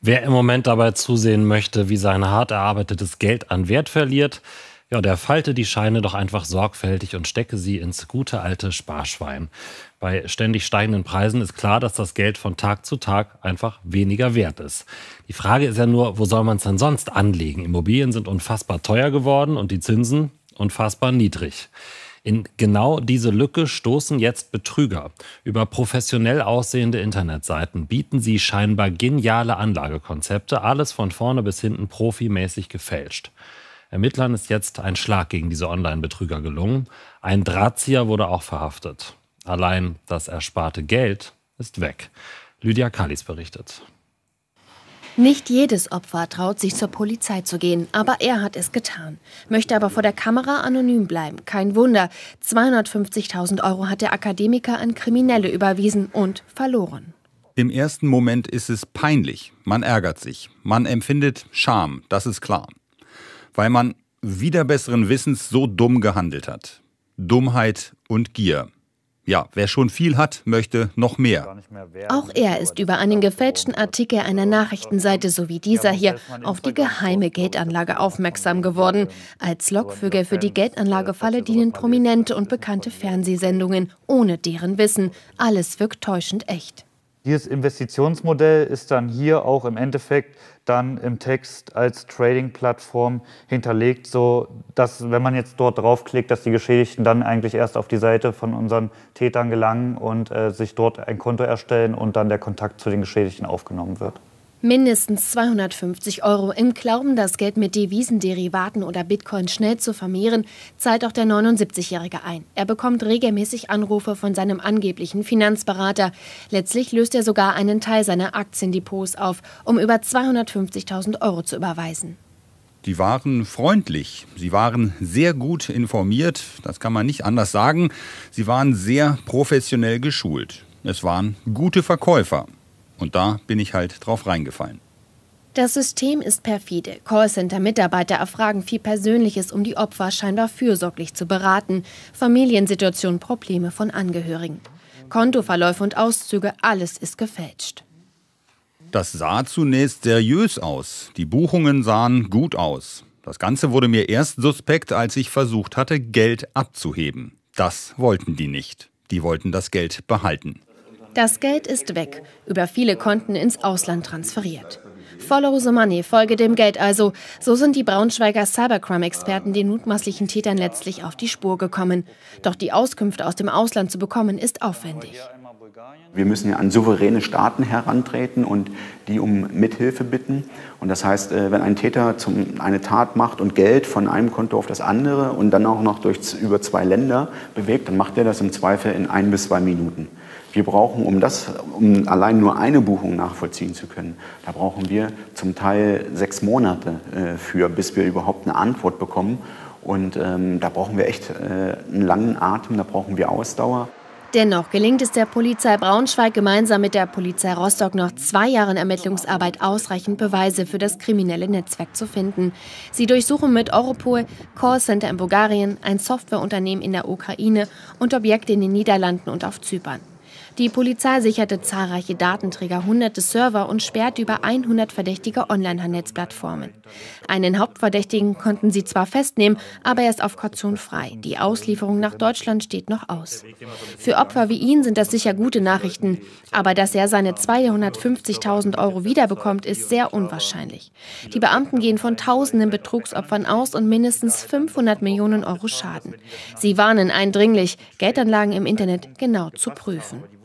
Wer im Moment dabei zusehen möchte, wie sein hart erarbeitetes Geld an Wert verliert, ja, der falte die Scheine doch einfach sorgfältig und stecke sie ins gute alte Sparschwein. Bei ständig steigenden Preisen ist klar, dass das Geld von Tag zu Tag einfach weniger wert ist. Die Frage ist ja nur, wo soll man es denn sonst anlegen? Immobilien sind unfassbar teuer geworden und die Zinsen unfassbar niedrig. In genau diese Lücke stoßen jetzt Betrüger. Über professionell aussehende Internetseiten bieten sie scheinbar geniale Anlagekonzepte, alles von vorne bis hinten profimäßig gefälscht. Ermittlern ist jetzt ein Schlag gegen diese Online-Betrüger gelungen. Ein Drahtzieher wurde auch verhaftet. Allein das ersparte Geld ist weg. Lydia Kallis berichtet. Nicht jedes Opfer traut sich zur Polizei zu gehen, aber er hat es getan. Möchte aber vor der Kamera anonym bleiben. Kein Wunder. 250.000 Euro hat der Akademiker an Kriminelle überwiesen und verloren. Im ersten Moment ist es peinlich. Man ärgert sich. Man empfindet Scham, das ist klar. Weil man wieder besseren Wissens so dumm gehandelt hat. Dummheit und Gier. Ja, wer schon viel hat, möchte noch mehr. Auch er ist über einen gefälschten Artikel einer Nachrichtenseite so wie dieser hier auf die geheime Geldanlage aufmerksam geworden. Als Lockvögel für die Geldanlagefalle dienen prominente und bekannte Fernsehsendungen ohne deren Wissen. Alles wirkt täuschend echt. Dieses Investitionsmodell ist dann hier auch im Endeffekt dann im Text als Trading-Plattform hinterlegt, so dass, wenn man jetzt dort draufklickt, dass die Geschädigten dann eigentlich erst auf die Seite von unseren Tätern gelangen und äh, sich dort ein Konto erstellen und dann der Kontakt zu den Geschädigten aufgenommen wird. Mindestens 250 Euro im Glauben, das Geld mit Devisenderivaten oder Bitcoin schnell zu vermehren, zahlt auch der 79-Jährige ein. Er bekommt regelmäßig Anrufe von seinem angeblichen Finanzberater. Letztlich löst er sogar einen Teil seiner Aktiendepots auf, um über 250.000 Euro zu überweisen. Die waren freundlich, sie waren sehr gut informiert, das kann man nicht anders sagen, sie waren sehr professionell geschult. Es waren gute Verkäufer. Und da bin ich halt drauf reingefallen. Das System ist perfide. Callcenter-Mitarbeiter erfragen viel Persönliches, um die Opfer scheinbar fürsorglich zu beraten. Familiensituation, Probleme von Angehörigen. Kontoverläufe und Auszüge, alles ist gefälscht. Das sah zunächst seriös aus. Die Buchungen sahen gut aus. Das Ganze wurde mir erst suspekt, als ich versucht hatte, Geld abzuheben. Das wollten die nicht. Die wollten das Geld behalten. Das Geld ist weg, über viele Konten ins Ausland transferiert. Follow the money, folge dem Geld also. So sind die Braunschweiger Cybercrime-Experten den mutmaßlichen Tätern letztlich auf die Spur gekommen. Doch die Auskünfte aus dem Ausland zu bekommen, ist aufwendig. Wir müssen ja an souveräne Staaten herantreten und die um Mithilfe bitten. Und das heißt, äh, wenn ein Täter eine Tat macht und Geld von einem Konto auf das andere und dann auch noch durch, über zwei Länder bewegt, dann macht er das im Zweifel in ein bis zwei Minuten. Wir brauchen, um das, um allein nur eine Buchung nachvollziehen zu können, da brauchen wir zum Teil sechs Monate äh, für, bis wir überhaupt eine Antwort bekommen. Und ähm, da brauchen wir echt äh, einen langen Atem, da brauchen wir Ausdauer. Dennoch gelingt es der Polizei Braunschweig gemeinsam mit der Polizei Rostock nach zwei Jahren Ermittlungsarbeit ausreichend Beweise für das kriminelle Netzwerk zu finden. Sie durchsuchen mit Europol Callcenter in Bulgarien, ein Softwareunternehmen in der Ukraine und Objekte in den Niederlanden und auf Zypern. Die Polizei sicherte zahlreiche Datenträger, hunderte Server und sperrte über 100 verdächtige Online-Handelsplattformen. Einen Hauptverdächtigen konnten sie zwar festnehmen, aber er ist auf Kaution frei. Die Auslieferung nach Deutschland steht noch aus. Für Opfer wie ihn sind das sicher gute Nachrichten, aber dass er seine 250.000 Euro wiederbekommt, ist sehr unwahrscheinlich. Die Beamten gehen von tausenden Betrugsopfern aus und mindestens 500 Millionen Euro Schaden. Sie warnen eindringlich, Geldanlagen im Internet genau zu prüfen.